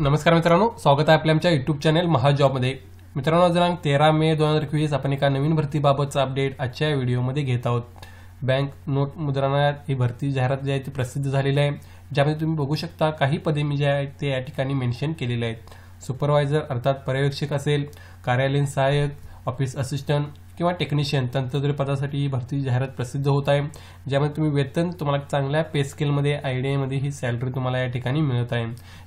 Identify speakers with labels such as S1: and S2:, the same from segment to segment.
S1: नमस्कार मित्रांनो स्वागत आहे आपल्या आमच्या युट्यूब चॅनल महाजॉबमध्ये मित्रांनो दिनांक तेरा मे दोन हजार एकवीस आपण एका नवीन भरतीबाबतचा अपडेट आजच्या व्हिडिओमध्ये घेत आहोत बँक नोट मुद्रणात ही भरती जाहिरात जी आहे ती प्रसिद्ध झालेली आहे ज्यामध्ये तुम्ही बघू शकता काही पदे मी जे आहेत ते या ठिकाणी मेन्शन केलेले आहेत सुपरवायझर अर्थात पर्यवेक्षक असेल कार्यालयीन सहाय्यक ऑफिस असिस्टंट किंवा टेक्निशियन तंत्रज्ञ पदासाठी ही भरती जाहिरात प्रसिद्ध होत आहे ज्यामध्ये तुम्ही वेतन तुम्हाला चांगल्या पे स्केलमध्ये आय डी एमध्ये ही सॅलरी तुम्हाला या ठिकाणी मिळत आहे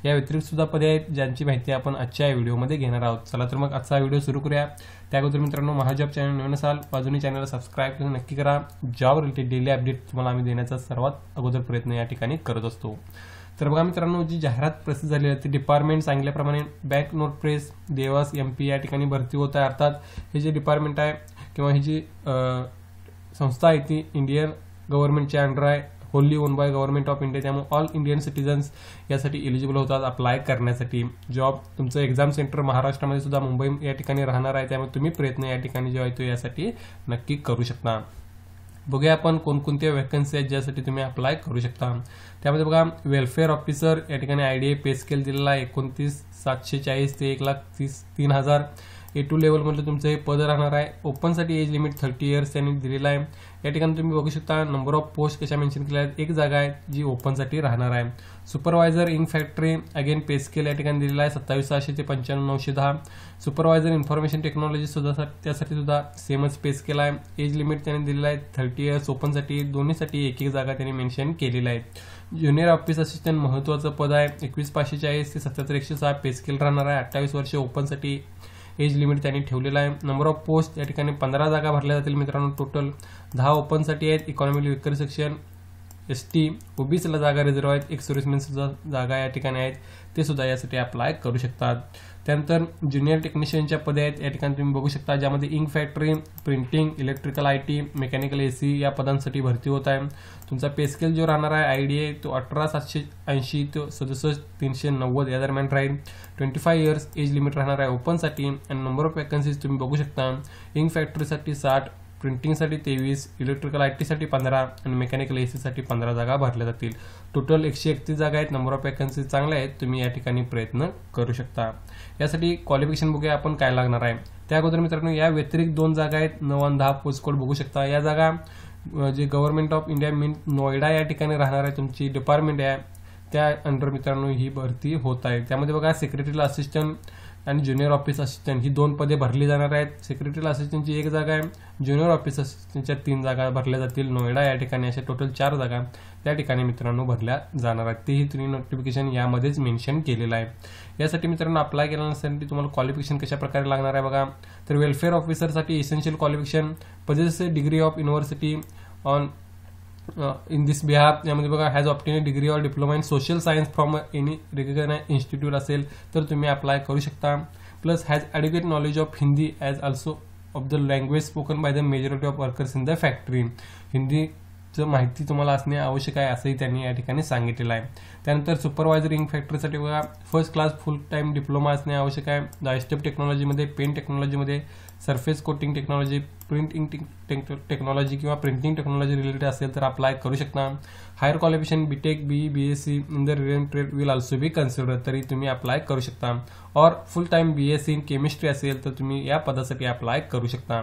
S1: या व्यतिरिक्त सुद्धा पदे आहेत ज्यांची माहिती आपण आजच्या व्हिडिओमध्ये घेणार आहोत चला तर मग आजचा व्हिडिओ सुरू करूया त्याबद्दल मित्रांनो महाजॉब चॅनल नवीन असाल बाजूने चॅनलला सबस्क्राईब करून नक्की करा जॉब रिलेटेड डेली अपडेट तुम्हाला आम्ही देण्याचा सर्वात अगोदर प्रयत्न या ठिकाणी करत असतो तर बघा मित्रांनो जी जाहिरात प्रसिद्ध झालेली आहे ती डिपार्टमेंट सांगितल्याप्रमाणे bank note press Dewas M P या ठिकाणी भरती होत आहे अर्थात हे जे डिपार्टमेंट आहे किंवा ही जी संस्था आहे ती इंडियन गव्हर्नमेंटच्या अंडर आहे wholly owned by government of India त्यामुळे ऑल इंडियन सिटीजन्स यासाठी एलिजिबल होतात अप्लाय करण्यासाठी जॉब तुमचं एक्झाम सेंटर महाराष्ट्रामध्ये सुद्धा मुंबई या ठिकाणी राहणार आहे त्यामुळे तुम्ही प्रयत्न या ठिकाणी जो आहे तो यासाठी नक्की करू शकता बघूया आपण कोणकोणत्या वॅकन्सी आहेत ज्यासाठी तुम्ही अप्लाय करू शकता त्यामध्ये बघा वेलफेअर ऑफिसर या ठिकाणी ID D A pay scale दिलेला एकोणतीस सातशे चाळीस ते एक लाख तीस तीन हजार ए टू लेवलमधलं तुमचं हे पद राहणार आहे ओपनसाठी एज लिमिट थर्टी इयर्स त्यांनी दिलेलं आहे या ठिकाणी तुम्ही बघू शकता नंबर ऑफ पोस्ट कशा मेन्शन केल्या आहेत एक जागा आहे जी ओपनसाठी राहणार आहे supervisor in factory again pay scale या ठिकाणी दिलेला आहे सत्तावीस सहाशे ते पंच्याण्णव नऊशे दहा सुपरवायझर इन्फॉर्मेशन टेक्नॉलॉजी सुद्धा त्यासाठी सुद्धा सेमच पे स्केल आहे एज लिमिट त्यांनी दिलेलं आहे थर्टी इयर्स ओपनसाठी दोन्हीसाठी एक एक जागा त्यांनी मेन्शन केलेली आहे ज्युनियर ऑफिस असिस्टंट महत्त्वाचं पद आहे एकवीस पाचशे चाळीस ते सत्याहत्तर एकशे सहा पेस्केल राहणार आहे अठ्ठावीस ओपन ओपनसाठी एज लिमिट त्यांनी ठेवलेला आहे नंबर ऑफ पोस्ट या ठिकाणी पंधरा जागा भरल्या जातील मित्रांनो टोटल दहा ओपनसाठी आहेत इकॉनॉमिक विक्री सेक्शन एस टी ओबीसीला जागा रिझर्व आहेत एक सर्व्हिसमॅनसुद्धा जागा या ठिकाणी आहेत ते सुद्धा यासाठी अप्लाय करू शकतात त्यानंतर ज्युनियर टेक्निशियनच्या पदे आहेत या ठिकाणी तुम्ही बघू शकता ज्यामध्ये ink factory printing electrical I T mechanical A C या पदांसाठी भरती होत आहे तुमचा पेस्केल जो राहणार आहे आय डी ए तो अठरा सातशे ऐंशी तो सदुसष्ट तीनशे नव्वद या दरम्यान राहील twenty five years age limit राहणार आहे ओपनसाठी आणि नंबर ऑफ वॅकन्सीज तुम्ही बघू शकता इंक फॅक्टरीसाठी साठ प्रिंटिंगसाठी तेवीस इलेक्ट्रिकल आय टीसाठी पंधरा आणि मेकॅनिकल ए सीसाठी पंधरा जागा भरल्या जातील टोटल एकशे एकतीस जागा आहेत नंबर ऑफ वॅकन्सी चांगल्या आहेत तुम्ही या ठिकाणी प्रयत्न करू शकता यासाठी क्वालिफिकेशन बघूया आपण काय लागणार आहे त्या अगोदर मित्रांनो या व्यतिरिक्त दोन जागा आहेत नऊ आणि पोस्ट पोस्टकोड बघू शकता या जागा जे गव्हर्नमेंट ऑफ इंडिया मिन नोएडा या ठिकाणी राहणार आहे तुमची डिपार्टमेंट आहे त्या अंडर मित्रांनो ही भरती होत आहे त्यामध्ये बघा सेक्रेटरीला असिस्टंट आणि ज्युनियर ऑफिस असिस्टंट ही दोन पदे भरली जाणार आहेत सेक्रेटरी असिस्टंटची एक जागा आहे ज्युनियर ऑफिस असिस्टंटच्या तीन जागा भरल्या जातील नोएडा या ठिकाणी अशा टोटल चार जागा त्या ठिकाणी मित्रांनो भरल्या जाणार आहेत तेही तुम्ही नोटिफिकेशन यामध्येच मेन्शन केलेलं आहे यासाठी मित्रांनो अप्लाय केला की तुम्हाला क्वालिफिकेशन कशा प्रकारे लागणार आहे बघा तर वेलफेअर ऑफिसरसाठी essential qualification possesses degree of university on in this Bihar यामध्ये बघा has obtain degree or diploma in social science from any recognised institute असेल तर तुम्ही अप्लाय करू शकता plus has adequate knowledge of Hindi as also of the language spoken by the majority of workers in the factory हिंदीचं माहिती तुम्हाला असणे आवश्यक आहे असंही त्यांनी या ठिकाणी सांगितलेलं आहे त्यानंतर सुपरवायझरिंग फॅक्टरीसाठी बघा first class full time diploma असणे आवश्यक आहे द स्टेप टेक्नॉलॉजीमध्ये पेन टेक्नॉलॉजीमध्ये surface coating technology printing technology किंवा प्रिंटिंग टेक्नॉलॉजी रिलेटेड असेल तर अप्लाय करू शकता higher qualification BTech B B S C in the related trade will also be consider तरी तुम्ही अप्लाय करू शकता or full time B S C in chemistry असेल तर तुम्ही या पदासाठी अप्लाय करू शकता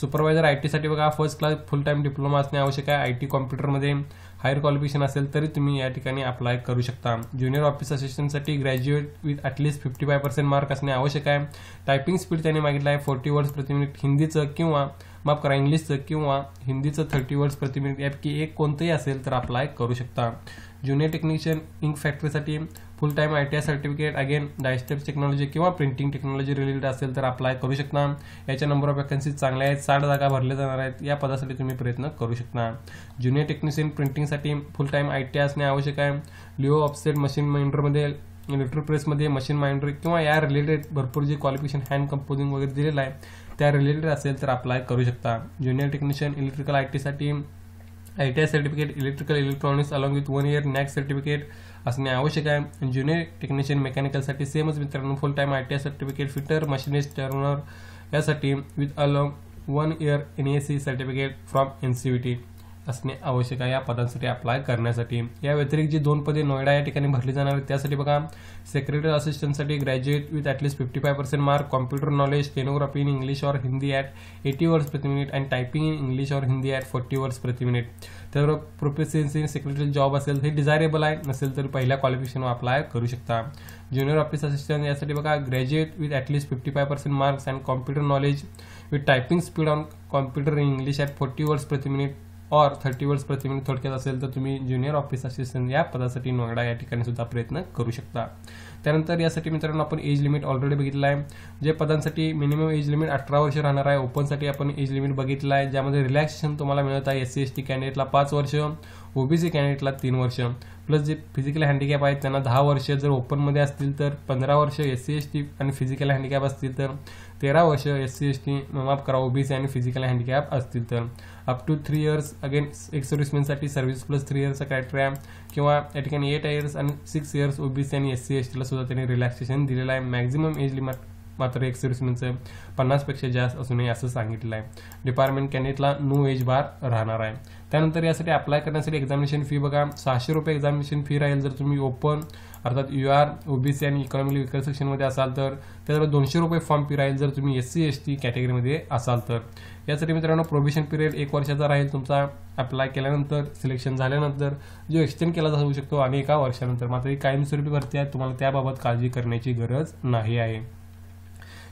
S1: सुपरवायझर आय टीसाठी बघा first class full time diploma असणे आवश्यक आहे आयटी टी कॉम्प्युटरमध्ये हायर क्वालिफिकेशन असेल तरी तुम्ही या ठिकाणी अप्लाय करू शकता ज्युनियर ऑफिस असिस्टंटसाठी graduate with at least fifty five percent mark असणे आवश्यक आहे टायपिंग स्पीड त्यांनी मागितलं आहे फोर्टी वर्ड्स प्रति मिनिट हिंदीचं किंवा माफ करा इंग्लिशचं किंवा हिंदीचं थर्टी वर्ड्स प्रति मिनिट यापैकी एक कोणतंही असेल तर अप्लाय करू शकता ज्युनियर टेक्निशियन इंक फॅक्टरीसाठी full time I T I certificate again dyestuff technology किंवा प्रिंटिंग टेक्नॉलॉजी रिलेटेड असेल तर अप्लाय करू शकता याच्या नंबर ऑफ वॅकन्सी चांगल्या आहेत साठ जागा भरले जाणार आहेत या पदासाठी तुम्ही प्रयत्न करू शकता ज्युनियर टेक्निशियन प्रिंटिंगसाठी full time I T I असणे आवश्यक आहे लिओ ऑफसेट मशीन माइंडरमध्ये इलेक्ट्रिक प्रेसमध्ये मशीन माइंडर किंवा या रिलेटेड भरपूर जे क्वालिफिकेशन हँड कंपोजिंग वगैरे दिलेलं आहे त्या रिलेटेड असेल तर अप्लाय करू शकता ज्युनियर टेक्निशियन इलेक्ट्रिकल आय टीसाठी I T I certificate electrical electronics along with one year NAC certificate असणे आवश्यक आहे ज्युनियर टेक्निशियन मेकॅनिकलसाठी सेमच मित्रांनो full time I T certificate fitter machinist turner यासाठी with along one year N C certificate from N C T असणे आवश्यक आहे या पदांसाठी अप्लाय करण्यासाठी या व्यतिरिक्त जी दोन पदे नोएडा या ठिकाणी भरली जाणार आहेत त्यासाठी बघा सेक्रेटरी असिस्टंटसाठी graduate with at least fifty five percent mark computer knowledge stenography in English or Hindi at eighty words प्रति minute and typing in English or Hindi at forty words प्रति मिनिट तर प्रोफेसन्सी सेक्रेटरी जॉब असेल हे डिझायरेबल आहे नसेल तर पहिल्या क्वालिफिकेशन अप्लाय करू शकता ज्युनियर ऑफिस असिस्टंट यासाठी बघा graduate with at least fifty five percent marks and computer knowledge with typing speed on computer in English at forty words प्रति मिनिट और थर्टी वर्ड्स प्रति मिनिट थोडक्यात असेल तर तुम्ही ज्युनियर ऑफिस असिस्टंट या पदासाठी नोएडा या ठिकाणी सुद्धा प्रयत्न करू शकता त्यानंतर यासाठी मित्रांनो आपण एज लिमिट ऑलरेडी बघितलं आहे जे पदांसाठी मिनिमम एज लिमिट अठरा वर्ष राहणार आहे ओपनसाठी आपण एज लिमिट बघितलं आहे ज्यामध्ये रिलॅक्सेशन तुम्हाला मिळत आहे एस सी एस टी कॅन्डिडेटला पाच वर्ष ओबीसी कॅन्डिडेटला तीन वर्ष प्लस जे फिजिकल हँडिकॅप आहेत त्यांना दहा वर्ष जर ओपनमध्ये असतील तर पंधरा वर्ष एस सी एस टी आणि फिजिकल हँडिकॅप असतील तर तेरा वर्ष एस सी एस टी माफ करा ओबीसी आणि फिजिकल हँडिकॅप असतील तर up to three years again ex सर्व्हिसमॅनसाठी सर्व्हिस प्लस थ्री इयर्सचा क्रायटेरिया किंवा या ठिकाणी एट इयर्स आणि सिक्स इयर्स ओबीसी आणि एस सी एस टीला सुद्धा त्यांनी रिलॅक्सेशन दिलेलं आहे मॅक्झिमम एज लिमिट मात्र पन्नास पन्नासपेक्षा जास्त असू नये असं सांगितलं आहे डिपार्टमेंट कॅनेटला नो एज बार राहणार आहे त्यानंतर यासाठी अप्लाय करण्यासाठी एक्झामिनेशन फी बघा सहाशे रुपये एक्झामिनेशन फी राहील जर तुम्ही ओपन अर्थात यू आर ओबीसी आणि इकॉनॉमिक विकास सेक्शनमध्ये असाल तर त्यावर दोनशे रुपये फॉर्म फी राहील जर तुम्ही एस सी एस टी कॅटेगरीमध्ये असाल तर यासाठी मित्रांनो प्रोबेशन पिरियड एक वर्षाचा राहील तुमचा अप्लाय केल्यानंतर सिलेक्शन झाल्यानंतर जो एक्सटेंड केला जाऊ शकतो आणि एका वर्षानंतर मात्र ही कायमस्वरूपी भरती आहे तुम्हाला त्याबाबत काळजी करण्याची गरज नाही आहे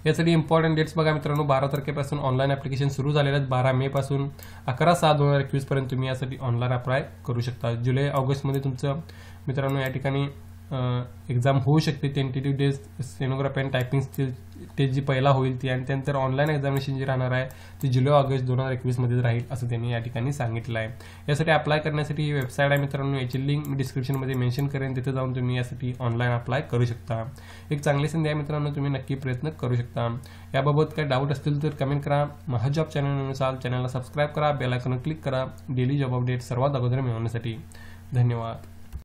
S1: यासाठी इम्पॉर्टंट डेट्स बघा मित्रांनो बारा तारखेपासून ऑनलाईन ॲप्लिकेशन सुरू झालेलं आहेत बारा मेपासून अकरा सहा दोन हजार एकवीसपर्यंत तुम्ही यासाठी ऑनलाईन अप्लाय करू शकता जुलै ऑगस्टमध्ये तुमचं मित्रांनो या ठिकाणी एक्झाम होऊ शकते tentative days stenography and typing ते जी पहिला होईल ती आणि त्यानंतर ऑनलाईन एक्झामिनेशन जी राहणार आहे ती जुलै ऑगस्ट दोन हजार एकवीसमध्येच राहील असं त्यांनी या ठिकाणी सांगितलं आहे यासाठी अप्लाय करण्यासाठी ही वेबसाईट आहे मित्रांनो याची लिंक मी डिस्क्रिप्शनमध्ये मेन्शन करेन तिथे जाऊन तुम्ही यासाठी ऑनलाईन अप्लाय करू शकता एक चांगली संधी आहे मित्रांनो तुम्ही नक्की प्रयत्न करू शकता याबाबत काही डाऊट असतील तर कमेंट करा महाजॉब चॅनलनुसार चॅनलला सबस्क्राईब करा आयकॉन क्लिक करा डेली जॉब अपडेट सर्वात अगोदर मिळवण्यासाठी धन्यवाद